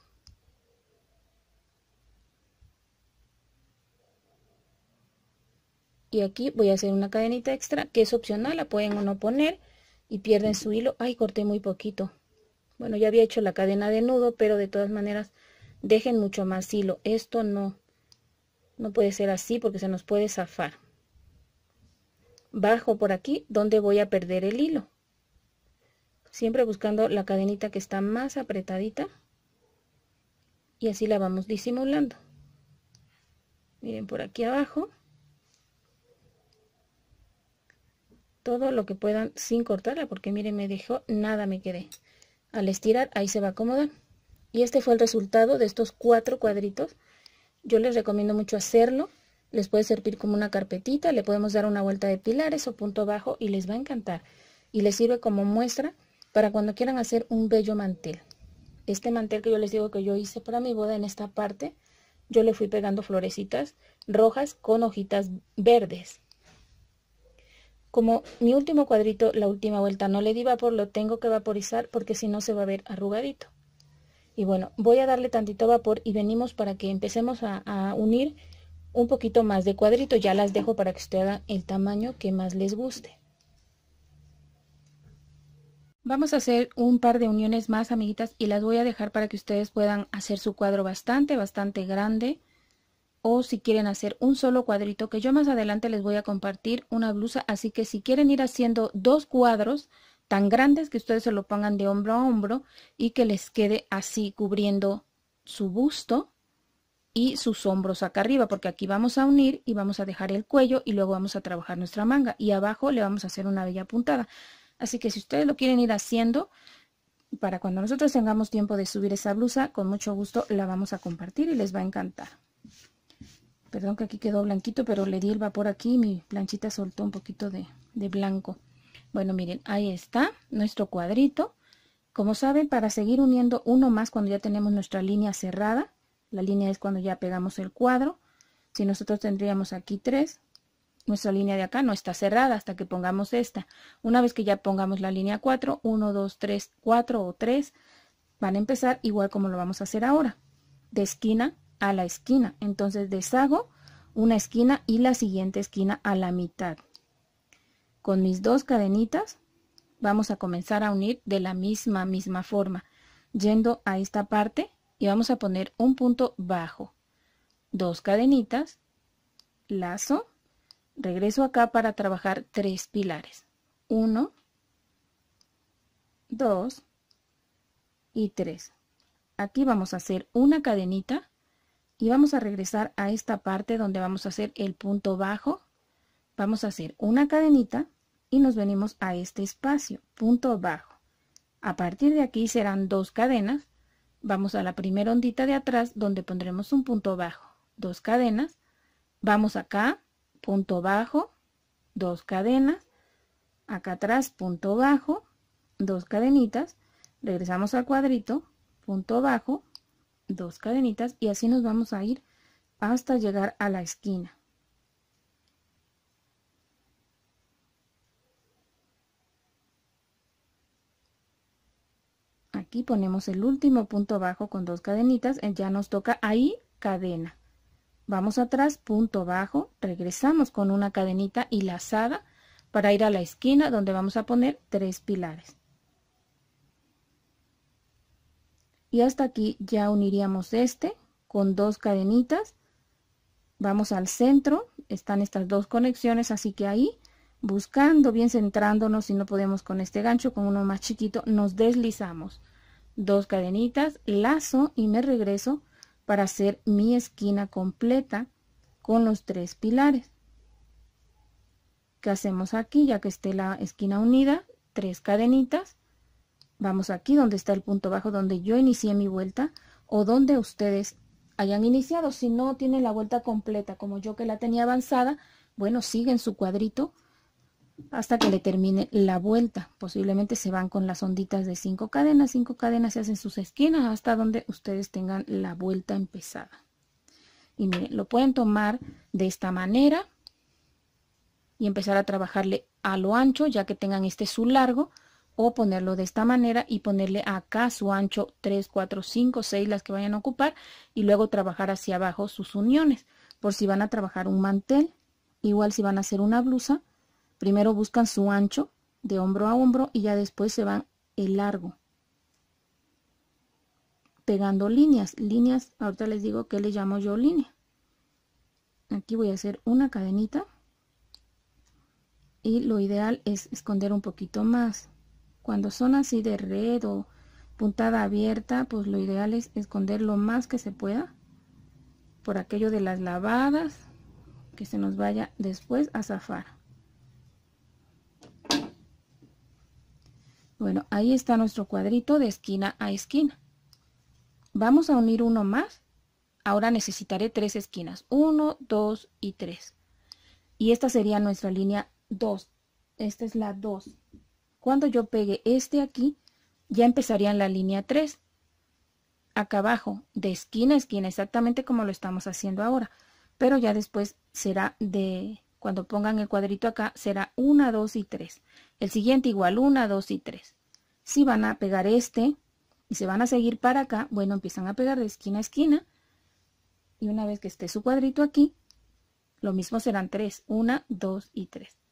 y aquí voy a hacer una cadenita extra que es opcional, la pueden o no poner y pierden su hilo. Ay, corté muy poquito. Bueno, ya había hecho la cadena de nudo, pero de todas maneras dejen mucho más hilo. Esto no, no puede ser así porque se nos puede zafar. Bajo por aquí donde voy a perder el hilo. Siempre buscando la cadenita que está más apretadita y así la vamos disimulando. Miren por aquí abajo. todo lo que puedan sin cortarla porque miren me dejó nada me quedé al estirar ahí se va a acomodar y este fue el resultado de estos cuatro cuadritos yo les recomiendo mucho hacerlo les puede servir como una carpetita le podemos dar una vuelta de pilares o punto bajo y les va a encantar y les sirve como muestra para cuando quieran hacer un bello mantel este mantel que yo les digo que yo hice para mi boda en esta parte yo le fui pegando florecitas rojas con hojitas verdes como mi último cuadrito, la última vuelta no le di vapor, lo tengo que vaporizar porque si no se va a ver arrugadito. Y bueno, voy a darle tantito vapor y venimos para que empecemos a, unir un poquito más de cuadrito. Ya las dejo para que ustedes hagan el tamaño que más les guste. Vamos a hacer un par de uniones más, amiguitas, y las voy a dejar para que ustedes puedan hacer su cuadro bastante, bastante grande o si quieren hacer un solo cuadrito, que yo más adelante les voy a compartir una blusa, así que si quieren ir haciendo dos cuadros tan grandes que ustedes se lo pongan de hombro a hombro y que les quede así cubriendo su busto y sus hombros acá arriba, porque aquí vamos a unir y vamos a dejar el cuello y luego vamos a trabajar nuestra manga y abajo le vamos a hacer una bella puntada. Así que si ustedes lo quieren ir haciendo, para cuando nosotros tengamos tiempo de subir esa blusa, con mucho gusto la vamos a compartir y les va a encantar. Perdón que aquí quedó blanquito, pero le di el vapor aquí y mi planchita soltó un poquito de, blanco. Bueno, miren, ahí está nuestro cuadrito. Como saben, para seguir uniendo uno más cuando ya tenemos nuestra línea cerrada, la línea es cuando ya pegamos el cuadro. Si nosotros tendríamos aquí tres, nuestra línea de acá no está cerrada hasta que pongamos esta. Una vez que ya pongamos la línea 4, 1, 2, 3, 4 o 3, van a empezar igual como lo vamos a hacer ahora. De esquina a la esquina. Entonces deshago una esquina y la siguiente esquina a la mitad. Con mis dos cadenitas vamos a comenzar a unir de la misma, misma forma. Yendo a esta parte y vamos a poner un punto bajo. Dos cadenitas, lazo, regreso acá para trabajar tres pilares. Uno, dos y tres. Aquí vamos a hacer una cadenita y vamos a regresar a esta parte donde vamos a hacer el punto bajo vamos a hacer una cadenita y nos venimos a este espacio punto bajo a partir de aquí serán dos cadenas vamos a la primera ondita de atrás donde pondremos un punto bajo dos cadenas vamos acá punto bajo dos cadenas acá atrás punto bajo dos cadenitas regresamos al cuadrito punto bajo dos cadenitas y así nos vamos a ir hasta llegar a la esquina aquí ponemos el último punto bajo con dos cadenitas eh, ya nos toca ahí cadena vamos atrás punto bajo regresamos con una cadenita y lazada para ir a la esquina donde vamos a poner tres pilares y hasta aquí ya uniríamos este con dos cadenitas vamos al centro están estas dos conexiones así que ahí buscando bien centrándonos si no podemos con este gancho con uno más chiquito nos deslizamos dos cadenitas lazo y me regreso para hacer mi esquina completa con los tres pilares ¿Qué hacemos aquí ya que esté la esquina unida tres cadenitas Vamos aquí donde está el punto bajo donde yo inicié mi vuelta o donde ustedes hayan iniciado. Si no tienen la vuelta completa como yo que la tenía avanzada, bueno, siguen su cuadrito hasta que le termine la vuelta. Posiblemente se van con las onditas de cinco cadenas. Cinco cadenas se hacen sus esquinas hasta donde ustedes tengan la vuelta empezada. Y miren, lo pueden tomar de esta manera y empezar a trabajarle a lo ancho, ya que tengan este su largo o ponerlo de esta manera y ponerle acá su ancho 3, 4, 5, 6 las que vayan a ocupar y luego trabajar hacia abajo sus uniones por si van a trabajar un mantel igual si van a hacer una blusa primero buscan su ancho de hombro a hombro y ya después se van el largo pegando líneas líneas ahorita les digo que le llamo yo línea aquí voy a hacer una cadenita y lo ideal es esconder un poquito más cuando son así de red o puntada abierta, pues lo ideal es esconder lo más que se pueda por aquello de las lavadas, que se nos vaya después a zafar. Bueno, ahí está nuestro cuadrito de esquina a esquina. Vamos a unir uno más. Ahora necesitaré tres esquinas, Uno, dos y tres. Y esta sería nuestra línea 2. Esta es la 2. Cuando yo pegue este aquí, ya empezaría en la línea 3. Acá abajo, de esquina a esquina, exactamente como lo estamos haciendo ahora. Pero ya después será de, cuando pongan el cuadrito acá, será 1, 2 y 3. El siguiente igual, 1, 2 y 3. Si van a pegar este y se van a seguir para acá, bueno, empiezan a pegar de esquina a esquina. Y una vez que esté su cuadrito aquí, lo mismo serán 3, 1, 2 y 3.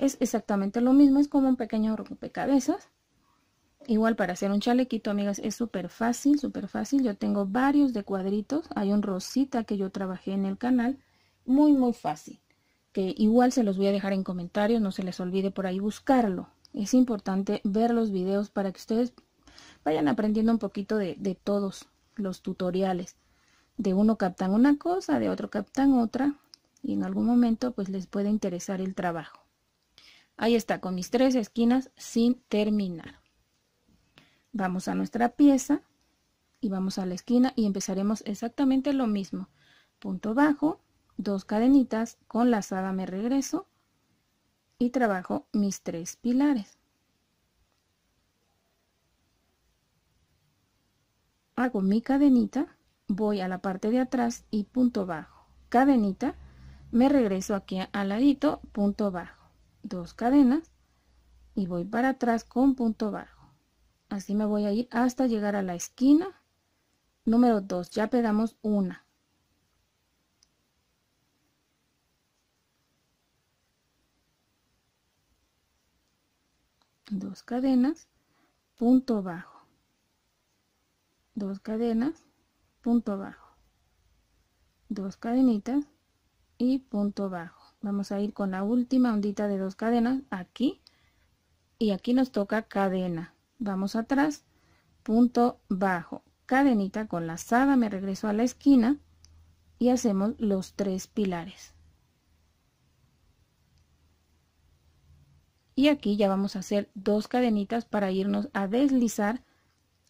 Es exactamente lo mismo, es como un pequeño rompecabezas. Igual para hacer un chalequito, amigas, es súper fácil, súper fácil. Yo tengo varios de cuadritos. Hay un rosita que yo trabajé en el canal. Muy, muy fácil. Que igual se los voy a dejar en comentarios. No se les olvide por ahí buscarlo. Es importante ver los videos para que ustedes vayan aprendiendo un poquito de, de todos los tutoriales. De uno captan una cosa, de otro captan otra. Y en algún momento pues les puede interesar el trabajo. Ahí está, con mis tres esquinas sin terminar. Vamos a nuestra pieza y vamos a la esquina y empezaremos exactamente lo mismo. Punto bajo, dos cadenitas, con lazada me regreso y trabajo mis tres pilares. Hago mi cadenita, voy a la parte de atrás y punto bajo. Cadenita, me regreso aquí al ladito, punto bajo dos cadenas y voy para atrás con punto bajo. Así me voy a ir hasta llegar a la esquina número 2. Ya pegamos una. Dos cadenas, punto bajo. Dos cadenas, punto bajo. Dos cadenitas y punto bajo vamos a ir con la última ondita de dos cadenas aquí y aquí nos toca cadena vamos atrás punto bajo cadenita con lazada me regreso a la esquina y hacemos los tres pilares y aquí ya vamos a hacer dos cadenitas para irnos a deslizar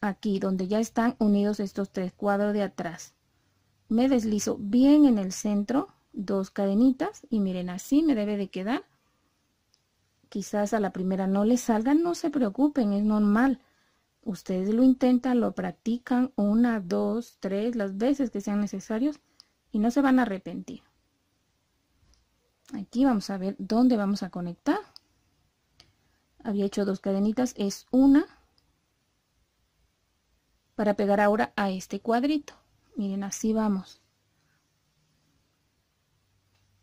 aquí donde ya están unidos estos tres cuadros de atrás me deslizo bien en el centro dos cadenitas y miren así me debe de quedar quizás a la primera no le salgan no se preocupen es normal ustedes lo intentan lo practican una dos tres las veces que sean necesarios y no se van a arrepentir aquí vamos a ver dónde vamos a conectar había hecho dos cadenitas es una para pegar ahora a este cuadrito miren así vamos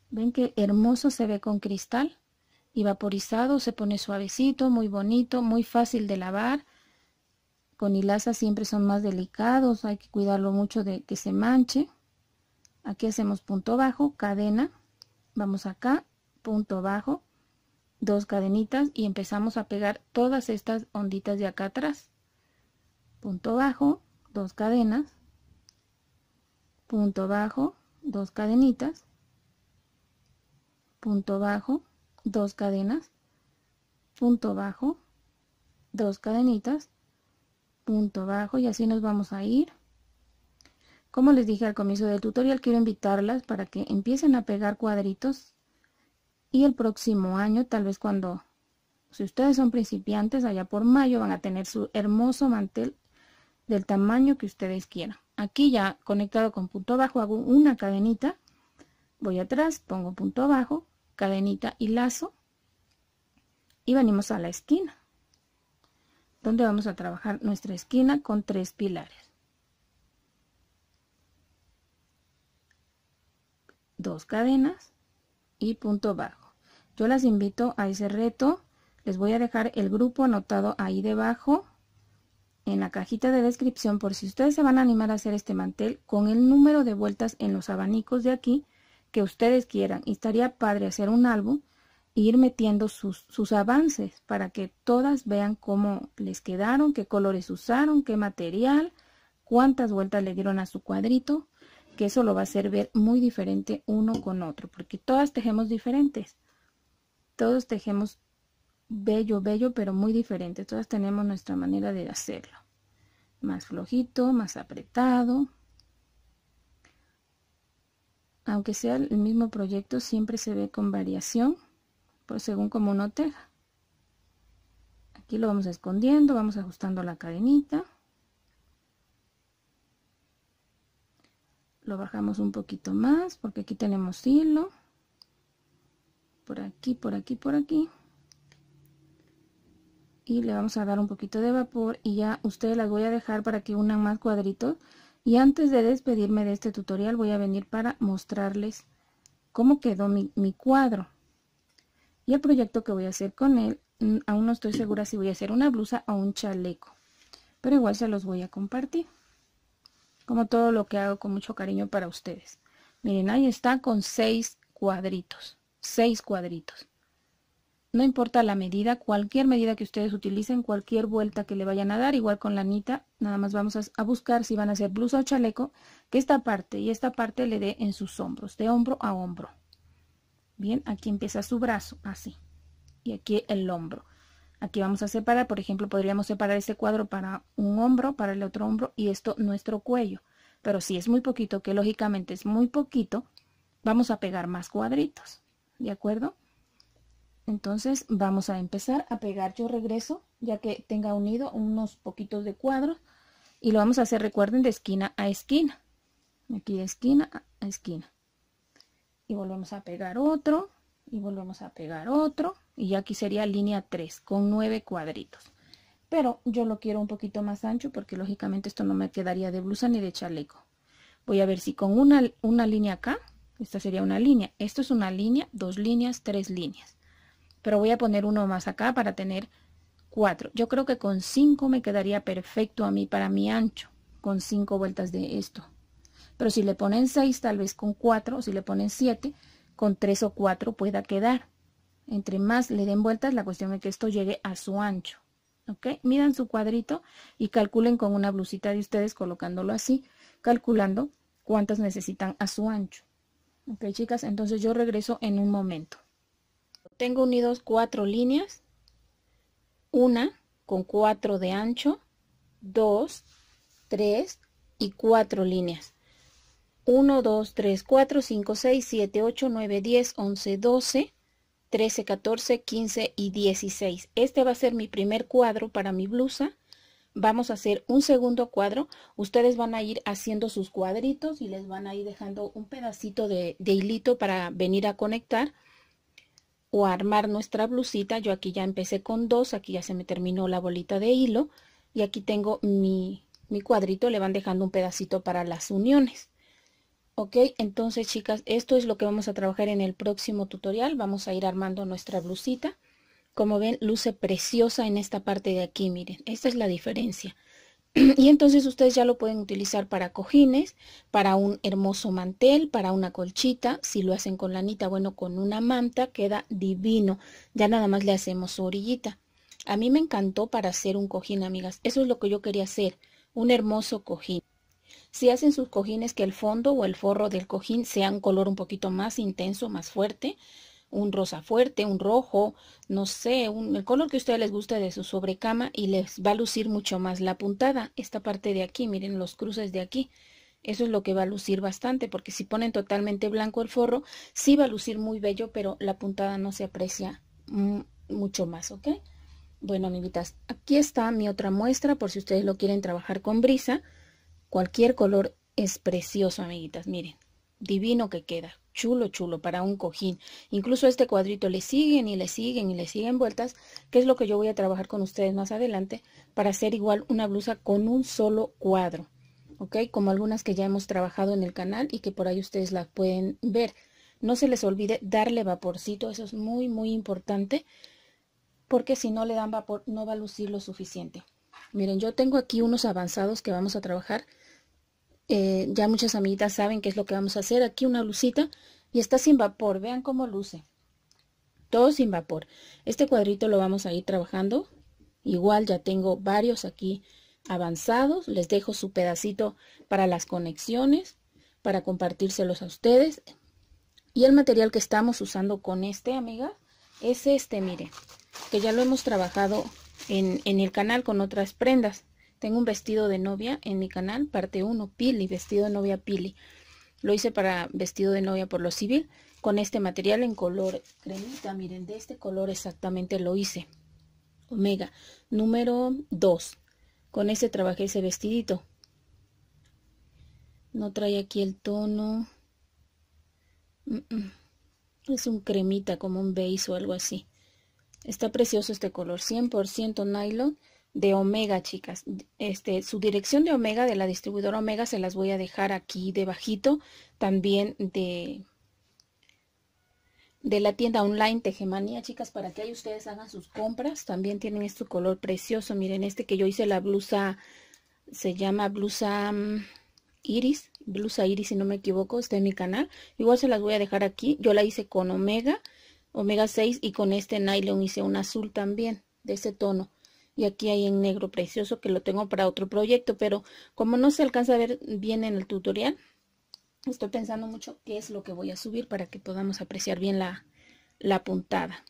¿Ven qué hermoso se ve con cristal? Y vaporizado, se pone suavecito, muy bonito, muy fácil de lavar. Con hilaza siempre son más delicados, hay que cuidarlo mucho de que se manche. Aquí hacemos punto bajo, cadena, vamos acá, punto bajo, dos cadenitas y empezamos a pegar todas estas onditas de acá atrás. Punto bajo, dos cadenas, punto bajo, dos cadenitas punto bajo, dos cadenas, punto bajo, dos cadenitas, punto bajo y así nos vamos a ir. Como les dije al comienzo del tutorial, quiero invitarlas para que empiecen a pegar cuadritos y el próximo año, tal vez cuando, si ustedes son principiantes, allá por mayo van a tener su hermoso mantel del tamaño que ustedes quieran. Aquí ya conectado con punto bajo hago una cadenita, voy atrás, pongo punto bajo, cadenita y lazo y venimos a la esquina donde vamos a trabajar nuestra esquina con tres pilares dos cadenas y punto bajo yo las invito a ese reto les voy a dejar el grupo anotado ahí debajo en la cajita de descripción por si ustedes se van a animar a hacer este mantel con el número de vueltas en los abanicos de aquí que ustedes quieran. Y estaría padre hacer un álbum e ir metiendo sus, sus avances para que todas vean cómo les quedaron, qué colores usaron, qué material, cuántas vueltas le dieron a su cuadrito, que eso lo va a hacer ver muy diferente uno con otro, porque todas tejemos diferentes. Todos tejemos bello, bello, pero muy diferente. Todas tenemos nuestra manera de hacerlo. Más flojito, más apretado, aunque sea el mismo proyecto, siempre se ve con variación pues según como uno teja. Aquí lo vamos escondiendo, vamos ajustando la cadenita. Lo bajamos un poquito más porque aquí tenemos hilo. Por aquí, por aquí, por aquí. Y le vamos a dar un poquito de vapor y ya ustedes las voy a dejar para que unan más cuadritos y antes de despedirme de este tutorial voy a venir para mostrarles cómo quedó mi, cuadro. Y el proyecto que voy a hacer con él, aún no estoy segura si voy a hacer una blusa o un chaleco. Pero igual se los voy a compartir. Como todo lo que hago con mucho cariño para ustedes. Miren, ahí está con seis cuadritos. Seis cuadritos no importa la medida, cualquier medida que ustedes utilicen, cualquier vuelta que le vayan a dar, igual con la anita, nada más vamos a, buscar si van a hacer blusa o chaleco, que esta parte y esta parte le dé en sus hombros, de hombro a hombro. Bien, aquí empieza su brazo, así, y aquí el hombro. Aquí vamos a separar, por ejemplo, podríamos separar este cuadro para un hombro, para el otro hombro, y esto nuestro cuello. Pero si es muy poquito, que lógicamente es muy poquito, vamos a pegar más cuadritos, ¿de acuerdo? Entonces vamos a empezar a pegar. Yo regreso ya que tenga unido unos poquitos de cuadros y lo vamos a hacer, recuerden, de esquina a esquina. Aquí de esquina a esquina. Y volvemos a pegar otro y volvemos a pegar otro y aquí sería línea 3 con 9 cuadritos. Pero yo lo quiero un poquito más ancho porque lógicamente esto no me quedaría de blusa ni de chaleco. Voy a ver si con una, una línea acá, esta sería una línea, esto es una línea, dos líneas, tres líneas pero voy a poner uno más acá para tener cuatro. Yo creo que con cinco me quedaría perfecto a mí para mi ancho, con cinco vueltas de esto. Pero si le ponen seis, tal vez con cuatro, o si le ponen siete, con tres o cuatro pueda quedar. Entre más le den vueltas, la cuestión es que esto llegue a su ancho. ¿Ok? Midan su cuadrito y calculen con una blusita de ustedes, colocándolo así, calculando cuántas necesitan a su ancho. ¿Ok, chicas? Entonces yo regreso en un momento tengo unidos cuatro líneas, una con cuatro de ancho, dos, tres y cuatro líneas. 1, 2, 3, 4, 5, 6, 7, 8, 9, 10, 11, 12, 13, 14, 15 y 16. Este va a ser mi primer cuadro para mi blusa. Vamos a hacer un segundo cuadro. Ustedes van a ir haciendo sus cuadritos y les van a ir dejando un pedacito de, de hilito para venir a conectar o armar nuestra blusita. Yo aquí ya empecé con dos, aquí ya se me terminó la bolita de hilo y aquí tengo mi, mi cuadrito, le van dejando un pedacito para las uniones. Ok, entonces chicas, esto es lo que vamos a trabajar en el próximo tutorial. Vamos a ir armando nuestra blusita. Como ven, luce preciosa en esta parte de aquí, miren. Esta es la diferencia. Y entonces ustedes ya lo pueden utilizar para cojines, para un hermoso mantel, para una colchita. Si lo hacen con lanita, bueno, con una manta queda divino. Ya nada más le hacemos su orillita. A mí me encantó para hacer un cojín, amigas. Eso es lo que yo quería hacer, un hermoso cojín. Si hacen sus cojines que el fondo o el forro del cojín sea un color un poquito más intenso, más fuerte, un rosa fuerte, un rojo, no sé, un, el color que a ustedes les guste de su sobrecama y les va a lucir mucho más la puntada, esta parte de aquí, miren los cruces de aquí. Eso es lo que va a lucir bastante, porque si ponen totalmente blanco el forro, sí va a lucir muy bello, pero la puntada no se aprecia mucho más, ¿ok? Bueno, amiguitas, aquí está mi otra muestra, por si ustedes lo quieren trabajar con brisa. Cualquier color es precioso, amiguitas, miren divino que queda, chulo, chulo, para un cojín. Incluso este cuadrito le siguen y le siguen y le siguen vueltas, que es lo que yo voy a trabajar con ustedes más adelante, para hacer igual una blusa con un solo cuadro, ¿ok? Como algunas que ya hemos trabajado en el canal y que por ahí ustedes las pueden ver. No se les olvide darle vaporcito, eso es muy, muy importante, porque si no le dan vapor no va a lucir lo suficiente. Miren, yo tengo aquí unos avanzados que vamos a trabajar, eh, ya muchas amiguitas saben qué es lo que vamos a hacer. Aquí una lucita y está sin vapor. Vean cómo luce. Todo sin vapor. Este cuadrito lo vamos a ir trabajando. Igual ya tengo varios aquí avanzados. Les dejo su pedacito para las conexiones, para compartírselos a ustedes. Y el material que estamos usando con este, amiga, es este, mire, que ya lo hemos trabajado en el canal con otras prendas. Tengo un vestido de novia en mi canal, parte 1, Pili, vestido de novia Pili. Lo hice para vestido de novia por lo civil, con este material en color cremita, miren, de este color exactamente lo hice. Omega, número 2. Con este trabajé ese vestidito. No trae aquí el tono. Es un cremita, como un beige o algo así. Está precioso este color, 100% nylon de Omega, chicas. Este, su dirección de Omega, de la distribuidora Omega, se las voy a dejar aquí debajito. También de, de la tienda online Tejemanía, chicas, para que ahí ustedes hagan sus compras. También tienen este color precioso. Miren, este que yo hice la blusa, se llama blusa mm, iris, blusa iris si no me equivoco, está en mi canal. Igual se las voy a dejar aquí. Yo la hice con Omega, Omega 6 y con este nylon hice un azul también, de ese tono y aquí hay en negro precioso que lo tengo para otro proyecto, pero como no se alcanza a ver bien en el tutorial, estoy pensando mucho qué es lo que voy a subir para que podamos apreciar bien la, puntada.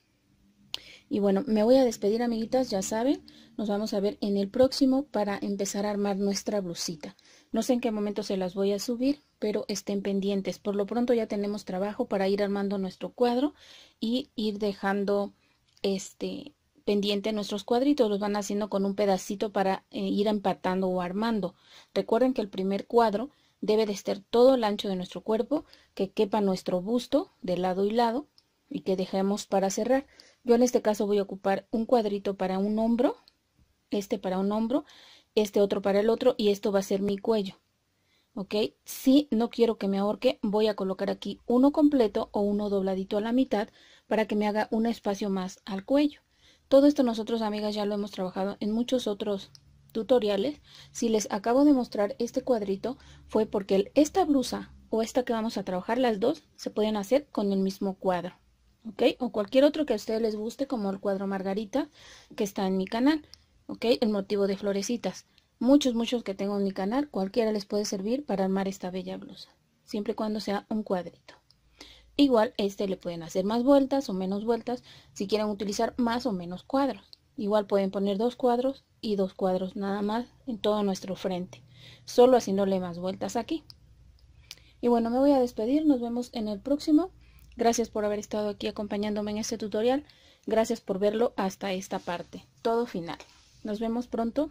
Y bueno, me voy a despedir amiguitas, ya saben, nos vamos a ver en el próximo para empezar a armar nuestra blusita. No sé en qué momento se las voy a subir, pero estén pendientes. Por lo pronto ya tenemos trabajo para ir armando nuestro cuadro y ir dejando este pendiente nuestros cuadritos los van haciendo con un pedacito para eh, ir empatando o armando. Recuerden que el primer cuadro debe de estar todo el ancho de nuestro cuerpo, que quepa nuestro busto de lado y lado y que dejemos para cerrar. Yo en este caso voy a ocupar un cuadrito para un hombro, este para un hombro, este otro para el otro y esto va a ser mi cuello. ¿Ok? Si no quiero que me ahorque, voy a colocar aquí uno completo o uno dobladito a la mitad para que me haga un espacio más al cuello. Todo esto nosotros, amigas, ya lo hemos trabajado en muchos otros tutoriales. Si les acabo de mostrar este cuadrito, fue porque esta blusa o esta que vamos a trabajar, las dos, se pueden hacer con el mismo cuadro. ¿Ok? O cualquier otro que a ustedes les guste, como el cuadro Margarita, que está en mi canal. ¿Ok? El motivo de florecitas. Muchos, muchos que tengo en mi canal, cualquiera les puede servir para armar esta bella blusa. Siempre y cuando sea un cuadrito. Igual, este le pueden hacer más vueltas o menos vueltas si quieren utilizar más o menos cuadros. Igual pueden poner dos cuadros y dos cuadros nada más en todo nuestro frente, solo haciéndole más vueltas aquí. Y bueno, me voy a despedir, nos vemos en el próximo. Gracias por haber estado aquí acompañándome en este tutorial. Gracias por verlo hasta esta parte, todo final. Nos vemos pronto.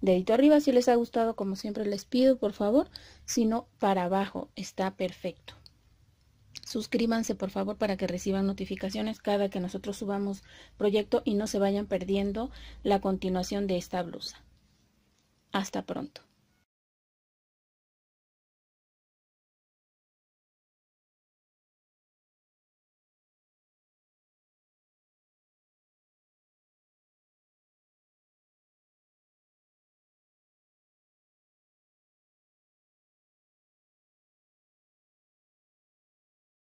Dedito arriba si les ha gustado, como siempre les pido, por favor. Si no, para abajo, está perfecto. Suscríbanse por favor para que reciban notificaciones cada que nosotros subamos proyecto y no se vayan perdiendo la continuación de esta blusa. Hasta pronto.